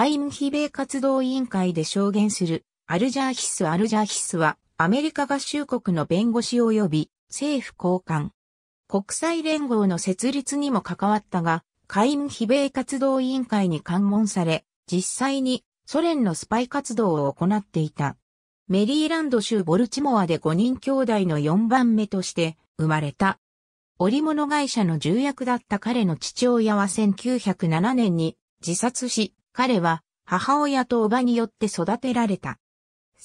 海運非米活動委員会で証言するアルジャーヒス・アルジャーヒスはアメリカ合衆国の弁護士及び政府高官。国際連合の設立にも関わったが、海運非米活動委員会に関門され、実際にソ連のスパイ活動を行っていた。メリーランド州ボルチモアで5人兄弟の4番目として生まれた。織物会社の重役だった彼の父親は1907年に自殺し、彼は母親と叔母によって育てられた。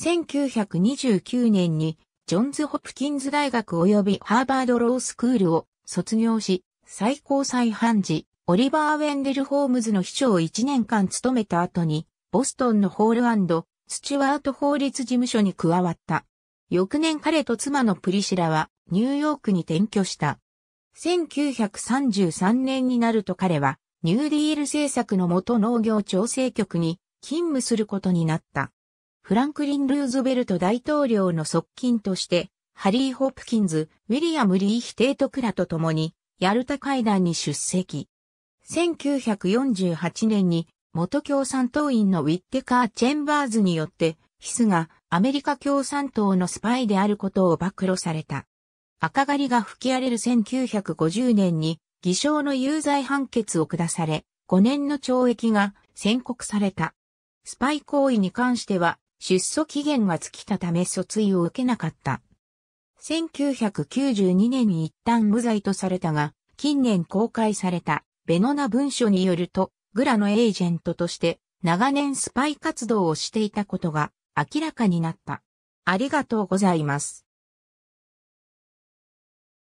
1929年にジョンズ・ホプキンズ大学及びハーバード・ロースクールを卒業し、最高裁判事、オリバー・ウェンデル・ホームズの秘書を1年間務めた後に、ボストンのホールスチュワート法律事務所に加わった。翌年彼と妻のプリシラはニューヨークに転居した。1933年になると彼はニューディール政策の元農業調整局に勤務することになった。フランクリン・ルーズベルト大統領の側近として、ハリー・ホプキンズ、ウィリアム・リー・ヒテートクラと共に、ヤルタ会談に出席。1948年に、元共産党員のウィッテカー・チェンバーズによって、ヒスがアメリカ共産党のスパイであることを暴露された。赤狩りが吹き荒れる1950年に、偽証の有罪判決を下され、5年の懲役が宣告された。スパイ行為に関しては、出訴期限が尽きたため訴追を受けなかった。1992年に一旦無罪とされたが、近年公開されたベノナ文書によると、グラのエージェントとして長年スパイ活動をしていたことが明らかになった。ありがとうございます。